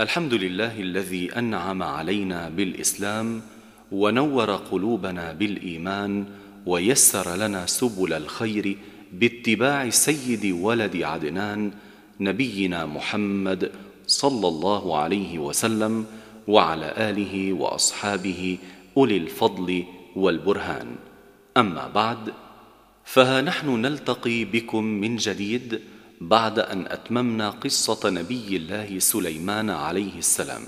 الحمد لله الذي أنعم علينا بالإسلام ونور قلوبنا بالإيمان ويسر لنا سبل الخير باتباع سيد ولد عدنان نبينا محمد صلى الله عليه وسلم وعلى آله وأصحابه أولي الفضل والبرهان أما بعد فها نحن نلتقي بكم من جديد بعد أن أتممنا قصة نبي الله سليمان عليه السلام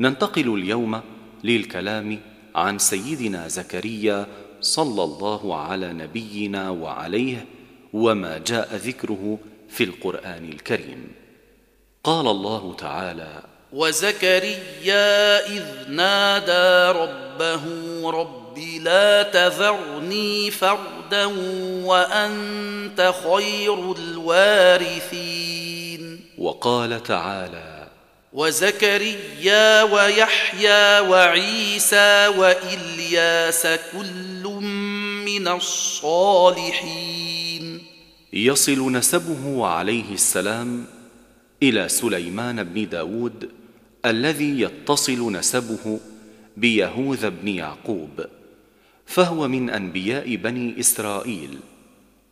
ننتقل اليوم للكلام عن سيدنا زكريا صلى الله على نبينا وعليه وما جاء ذكره في القرآن الكريم قال الله تعالى وزكريا إذ نادى ربه رب لا تذرني فردا وأنت خير الوارثين وقال تعالى وزكريا ويحيى وعيسى وإلياس كل من الصالحين يصل نسبه عليه السلام إلى سليمان بن داود الذي يتصل نسبه بيهوذا بن يعقوب فهو من انبياء بني اسرائيل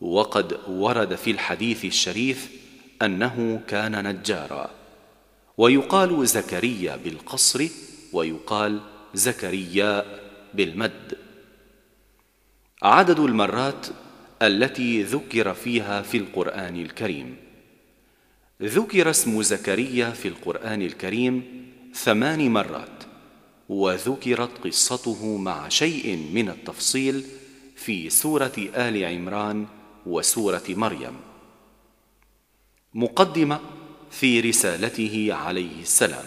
وقد ورد في الحديث الشريف انه كان نجارا ويقال زكريا بالقصر ويقال زكرياء بالمد عدد المرات التي ذكر فيها في القران الكريم ذكر اسم زكريا في القرآن الكريم ثمان مرات وذكرت قصته مع شيء من التفصيل في سورة آل عمران وسورة مريم مقدمة في رسالته عليه السلام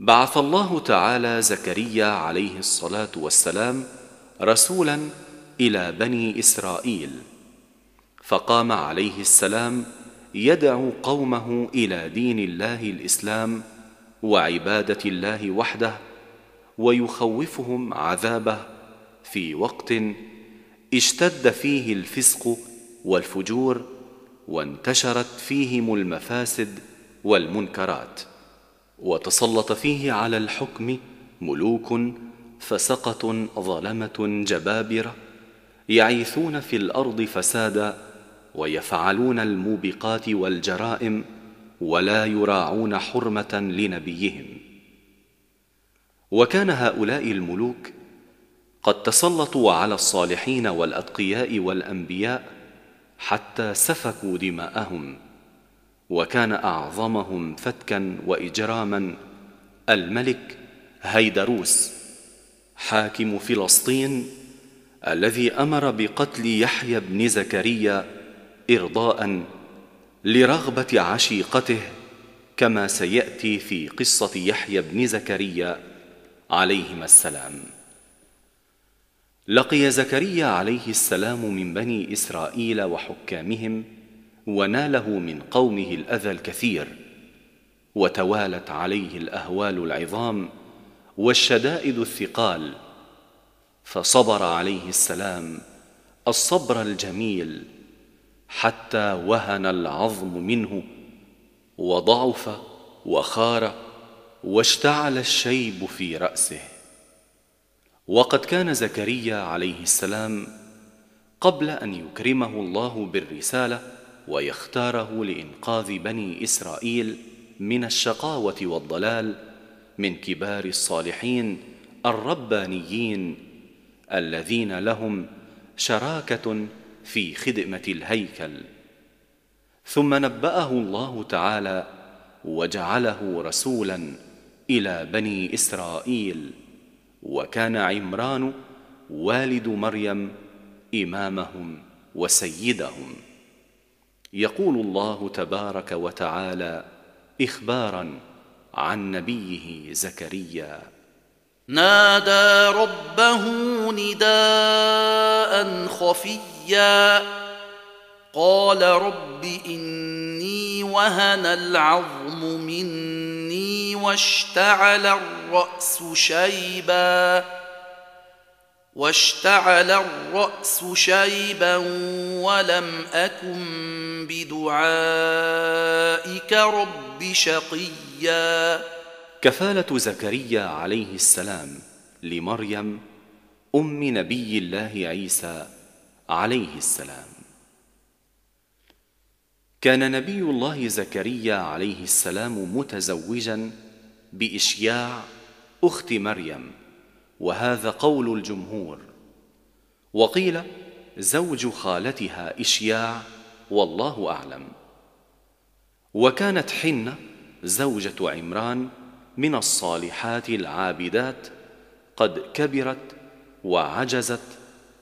بعث الله تعالى زكريا عليه الصلاة والسلام رسولا إلى بني إسرائيل فقام عليه السلام يدعو قومه الى دين الله الاسلام وعباده الله وحده ويخوفهم عذابه في وقت اشتد فيه الفسق والفجور وانتشرت فيهم المفاسد والمنكرات وتسلط فيه على الحكم ملوك فسقه ظلمه جبابره يعيثون في الارض فسادا ويفعلون الموبقات والجرائم ولا يراعون حرمه لنبيهم وكان هؤلاء الملوك قد تسلطوا على الصالحين والاتقياء والانبياء حتى سفكوا دماءهم وكان اعظمهم فتكا واجراما الملك هيدروس حاكم فلسطين الذي امر بقتل يحيى بن زكريا ارضاء لرغبه عشيقته كما سياتي في قصه يحيى بن زكريا عليهما السلام لقي زكريا عليه السلام من بني اسرائيل وحكامهم وناله من قومه الاذى الكثير وتوالت عليه الاهوال العظام والشدائد الثقال فصبر عليه السلام الصبر الجميل حتى وهن العظم منه وضعف وخار واشتعل الشيب في راسه وقد كان زكريا عليه السلام قبل ان يكرمه الله بالرساله ويختاره لانقاذ بني اسرائيل من الشقاوه والضلال من كبار الصالحين الربانيين الذين لهم شراكه في خدمة الهيكل ثم نبأه الله تعالى وجعله رسولا إلى بني إسرائيل وكان عمران والد مريم إمامهم وسيدهم يقول الله تبارك وتعالى إخبارا عن نبيه زكريا نادى ربه نداء خفيا قال رب اني وهن العظم مني واشتعل الراس شيبا واشتعل الراس شيبا ولم اكن بدعائك رب شقيا كفالة زكريا عليه السلام لمريم أم نبي الله عيسى عليه السلام كان نبي الله زكريا عليه السلام متزوجا بإشياع أخت مريم وهذا قول الجمهور وقيل زوج خالتها إشياع والله أعلم وكانت حنة زوجة عمران من الصالحات العابدات قد كبرت وعجزت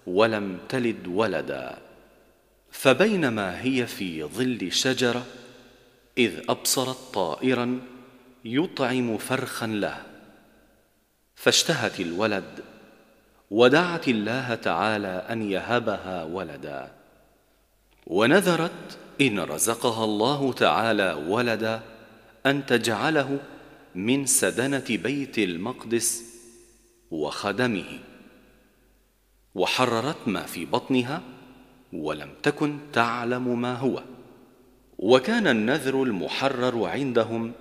ولم تلد ولدا فبينما هي في ظل شجره اذ ابصرت طائرا يطعم فرخا له فاشتهت الولد ودعت الله تعالى ان يهبها ولدا ونذرت ان رزقها الله تعالى ولدا ان تجعله من سدنه بيت المقدس وخدمه وحررت ما في بطنها ولم تكن تعلم ما هو وكان النذر المحرر عندهم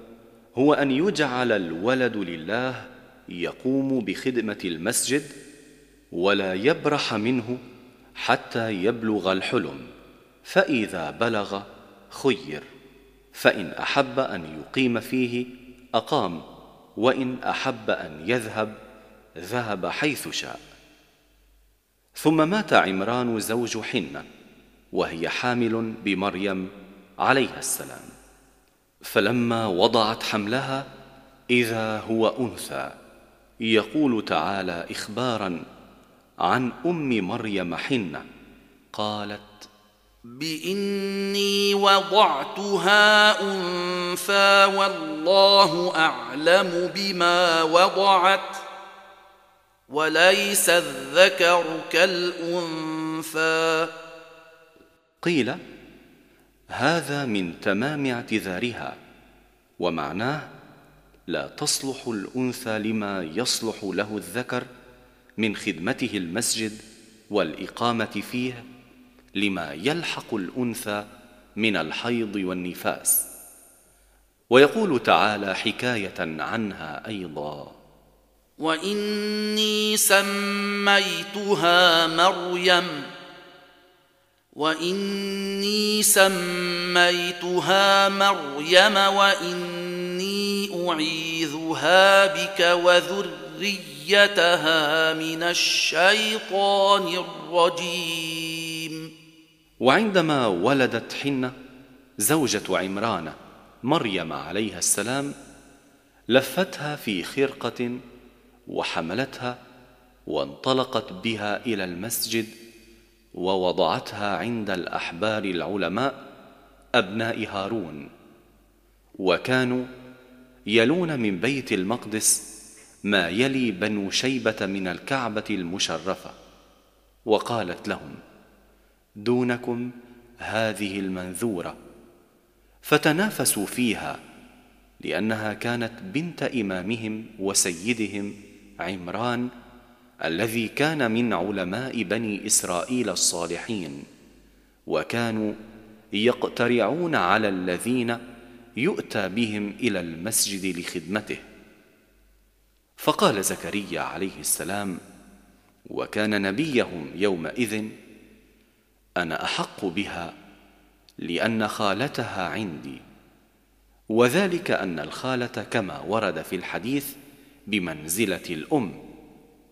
هو ان يجعل الولد لله يقوم بخدمه المسجد ولا يبرح منه حتى يبلغ الحلم فاذا بلغ خير فان احب ان يقيم فيه أقام وإن أحب أن يذهب ذهب حيث شاء ثم مات عمران زوج حنة وهي حامل بمريم عليها السلام فلما وضعت حملها إذا هو أنثى يقول تعالى إخبارا عن أم مريم حنة قالت بإني وضعتها أنثى والله أعلم بما وضعت وليس الذكر كالأنثى قيل هذا من تمام اعتذارها ومعناه لا تصلح الأنثى لما يصلح له الذكر من خدمته المسجد والإقامة فيه لما يلحق الأنثى من الحيض والنفاس ويقول تعالى حكاية عنها أيضا وإني سميتها مريم وإني سميتها مريم وإني أعيذها بك وذريتها من الشيطان الرجيم وعندما ولدت حنة زوجة عمران مريم عليها السلام لفتها في خرقة وحملتها وانطلقت بها إلى المسجد ووضعتها عند الأحبار العلماء أبناء هارون وكانوا يلون من بيت المقدس ما يلي بنو شيبة من الكعبة المشرفة وقالت لهم دونكم هذه المنذوره فتنافسوا فيها لانها كانت بنت امامهم وسيدهم عمران الذي كان من علماء بني اسرائيل الصالحين وكانوا يقترعون على الذين يؤتى بهم الى المسجد لخدمته فقال زكريا عليه السلام وكان نبيهم يومئذ انا احق بها لان خالتها عندي وذلك ان الخاله كما ورد في الحديث بمنزله الام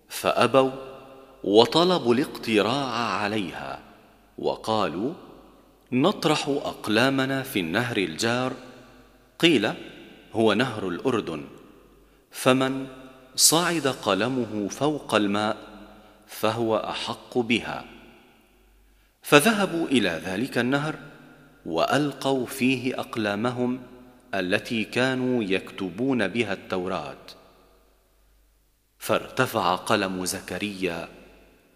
فابوا وطلبوا الاقتراع عليها وقالوا نطرح اقلامنا في النهر الجار قيل هو نهر الاردن فمن صعد قلمه فوق الماء فهو احق بها فذهبوا الى ذلك النهر والقوا فيه اقلامهم التي كانوا يكتبون بها التوراه فارتفع قلم زكريا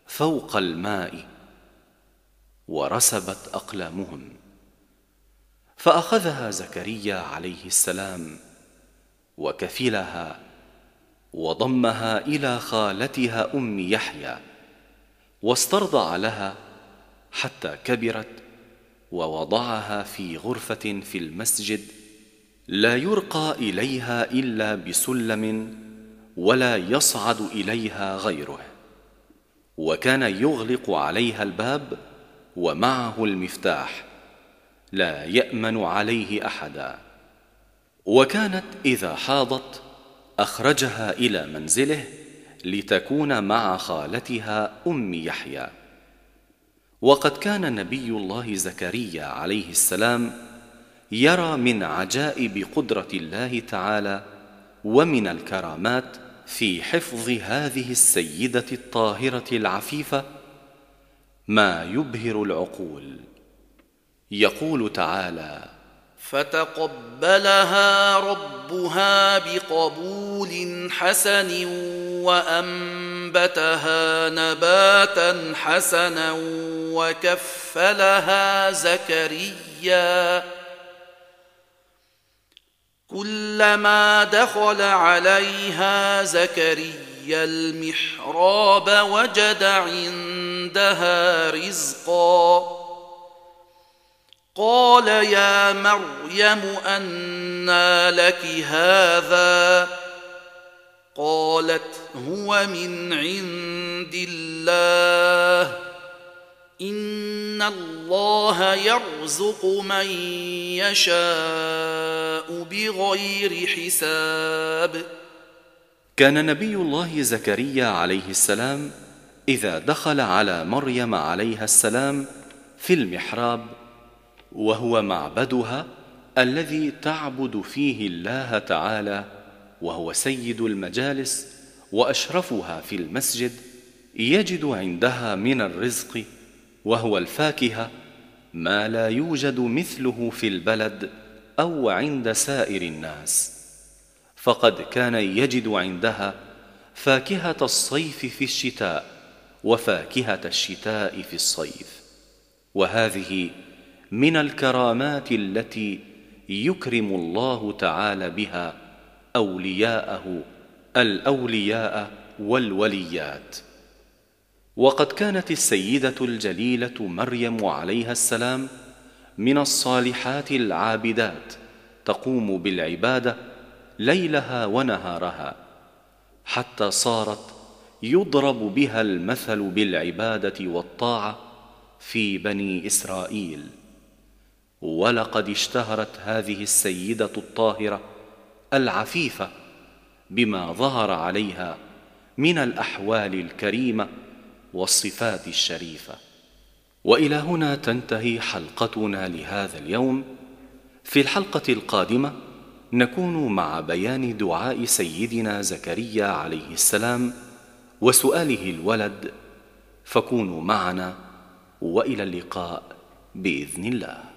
فوق الماء ورسبت اقلامهم فاخذها زكريا عليه السلام وكفلها وضمها الى خالتها ام يحيى واسترضع لها حتى كبرت ووضعها في غرفه في المسجد لا يرقى اليها الا بسلم ولا يصعد اليها غيره وكان يغلق عليها الباب ومعه المفتاح لا يامن عليه احدا وكانت اذا حاضت اخرجها الى منزله لتكون مع خالتها ام يحيى وقد كان نبي الله زكريا عليه السلام يرى من عجائب قدرة الله تعالى ومن الكرامات في حفظ هذه السيدة الطاهرة العفيفة ما يبهر العقول يقول تعالى فتقبلها ربها بقبول حسن وانبتها نباتا حسنا وكفلها زكريا كلما دخل عليها زكريا المحراب وجد عندها رزقا قال يا مريم أنى لك هذا قالت هو من عند الله إن الله يرزق من يشاء بغير حساب كان نبي الله زكريا عليه السلام إذا دخل على مريم عليها السلام في المحراب وهو معبدها الذي تعبد فيه الله تعالى وهو سيد المجالس واشرفها في المسجد يجد عندها من الرزق وهو الفاكهه ما لا يوجد مثله في البلد او عند سائر الناس فقد كان يجد عندها فاكهه الصيف في الشتاء وفاكهه الشتاء في الصيف وهذه من الكرامات التي يكرم الله تعالى بها أولياءه الأولياء والوليات وقد كانت السيدة الجليلة مريم عليها السلام من الصالحات العابدات تقوم بالعبادة ليلها ونهارها حتى صارت يضرب بها المثل بالعبادة والطاعة في بني إسرائيل ولقد اشتهرت هذه السيده الطاهره العفيفه بما ظهر عليها من الاحوال الكريمه والصفات الشريفه والى هنا تنتهي حلقتنا لهذا اليوم في الحلقه القادمه نكون مع بيان دعاء سيدنا زكريا عليه السلام وسؤاله الولد فكونوا معنا والى اللقاء باذن الله